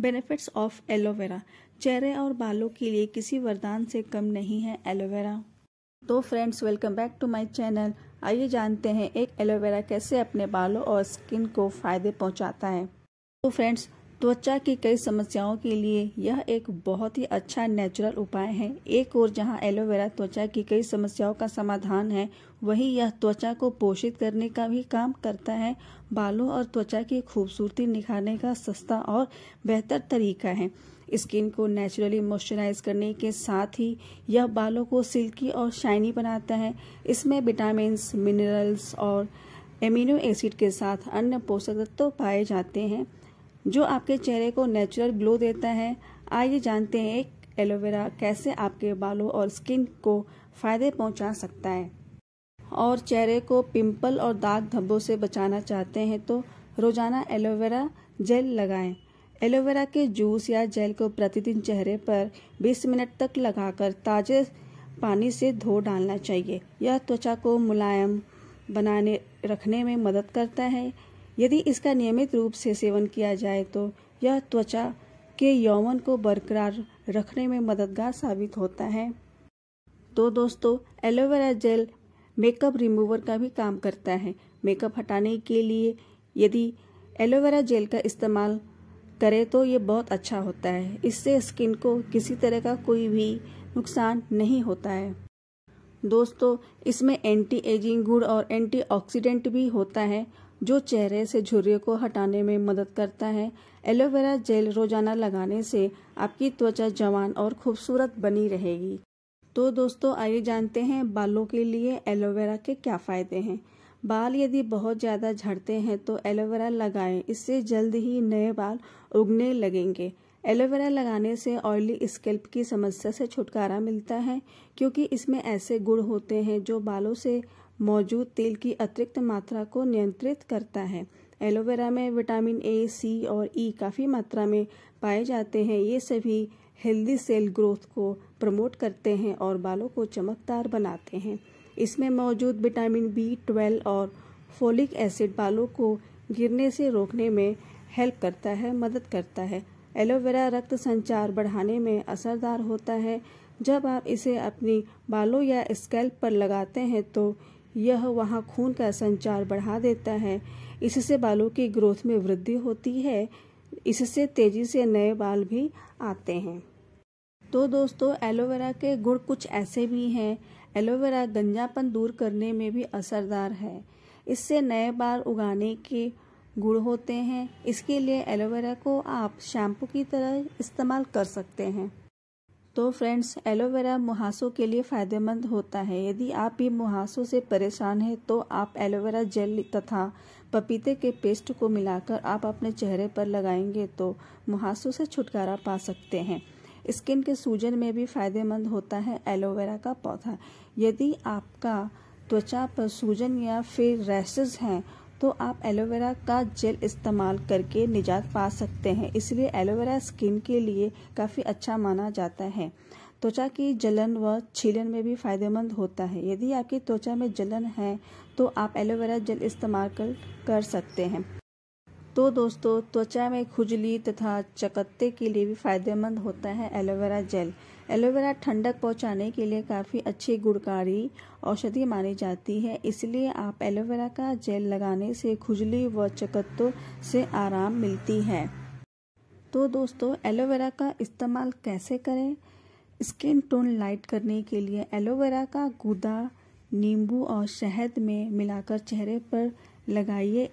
benefits of aloe vera चेहरे और बालों के लिए किसी वरदान से कम नहीं है एलोवेरा तो friends welcome back to my channel आइए जानते हैं एक एलोवेरा कैसे अपने बालों और स्किन को फ़ायदे पहुंचाता है तो फ्रेंड्स त्वचा की कई समस्याओं के लिए यह एक बहुत ही अच्छा नेचुरल उपाय है एक और जहां एलोवेरा त्वचा की कई समस्याओं का समाधान है वहीं यह त्वचा को पोषित करने का भी काम करता है बालों और त्वचा की खूबसूरती निखारने का सस्ता और बेहतर तरीका है स्किन को नेचुरली मॉइस्चराइज करने के साथ ही यह बालों को सिल्की और शाइनी बनाता है इसमें विटामिन मिनरल्स और एमिनो एसिड के साथ अन्य पोषक तत्व तो पाए जाते हैं जो आपके चेहरे को नेचुरल ग्लो देता है आइए जानते हैं एक एलोवेरा कैसे आपके बालों और स्किन को फायदे पहुंचा सकता है और चेहरे को पिंपल और दाग धब्बों से बचाना चाहते हैं तो रोजाना एलोवेरा जेल लगाएं एलोवेरा के जूस या जेल को प्रतिदिन चेहरे पर 20 मिनट तक लगाकर ताजे पानी से धो डालना चाहिए यह त्वचा को मुलायम बनाने रखने में मदद करता है यदि इसका नियमित रूप से सेवन किया जाए तो यह त्वचा के यौवन को बरकरार रखने में मददगार साबित होता है तो दोस्तों एलोवेरा जेल मेकअप रिमूवर का भी काम करता है मेकअप हटाने के लिए यदि एलोवेरा जेल का इस्तेमाल करें तो ये बहुत अच्छा होता है इससे स्किन को किसी तरह का कोई भी नुकसान नहीं होता है दोस्तों इसमें एंटी एजिंग गुड़ और एंटीऑक्सीडेंट भी होता है जो चेहरे से झुर्रियों को हटाने में मदद करता है एलोवेरा जेल रोजाना लगाने से आपकी त्वचा जवान और खूबसूरत बनी रहेगी तो दोस्तों आइए जानते हैं बालों के लिए एलोवेरा के क्या फ़ायदे हैं बाल यदि बहुत ज़्यादा झड़ते हैं तो एलोवेरा लगाएं इससे जल्द ही नए बाल उगने लगेंगे एलोवेरा लगाने से ऑयली स्केल्प की समस्या से छुटकारा मिलता है क्योंकि इसमें ऐसे गुण होते हैं जो बालों से मौजूद तेल की अतिरिक्त मात्रा को नियंत्रित करता है एलोवेरा में विटामिन ए सी और ई e काफ़ी मात्रा में पाए जाते हैं ये सभी हेल्दी सेल ग्रोथ को प्रमोट करते हैं और बालों को चमकदार बनाते हैं इसमें मौजूद विटामिन बी ट्वेल्व और फोलिक एसिड बालों को गिरने से रोकने में हेल्प करता है मदद करता है एलोवेरा रक्त संचार बढ़ाने में असरदार होता है जब आप इसे अपनी बालों या स्कैल्प पर लगाते हैं तो यह वहाँ खून का संचार बढ़ा देता है इससे बालों की ग्रोथ में वृद्धि होती है इससे तेजी से नए बाल भी आते हैं तो दोस्तों एलोवेरा के गुण कुछ ऐसे भी हैं एलोवेरा गंजापन दूर करने में भी असरदार है इससे नए बाल उगाने के गुड़ होते हैं इसके लिए एलोवेरा को आप शैम्पू की तरह इस्तेमाल कर सकते हैं तो फ्रेंड्स एलोवेरा मुहासों के लिए फ़ायदेमंद होता है यदि आप भी मुहासों से परेशान हैं तो आप एलोवेरा जेल तथा पपीते के पेस्ट को मिलाकर आप अपने चेहरे पर लगाएंगे तो मुहासों से छुटकारा पा सकते हैं स्किन के सूजन में भी फायदेमंद होता है एलोवेरा का पौधा यदि आपका त्वचा पर सूजन या फिर रैसेस हैं तो आप एलोवेरा का जेल इस्तेमाल करके निजात पा सकते हैं इसलिए एलोवेरा स्किन के लिए काफ़ी अच्छा माना जाता है त्वचा की जलन व छीलन में भी फायदेमंद होता है यदि आपकी त्वचा में जलन है तो आप एलोवेरा जेल इस्तेमाल कर कर सकते हैं तो दोस्तों त्वचा में खुजली तथा चकत्ते के लिए भी फायदेमंद होता है एलोवेरा जेल एलोवेरा ठंडक पहुंचाने के लिए काफ़ी अच्छी गुणकारी औषधि मानी जाती है इसलिए आप एलोवेरा का जेल लगाने से खुजली व चकत्तों से आराम मिलती है तो दोस्तों एलोवेरा का इस्तेमाल कैसे करें स्किन टोन लाइट करने के लिए एलोवेरा का गुदा नींबू और शहद में मिलाकर चेहरे पर लगाइए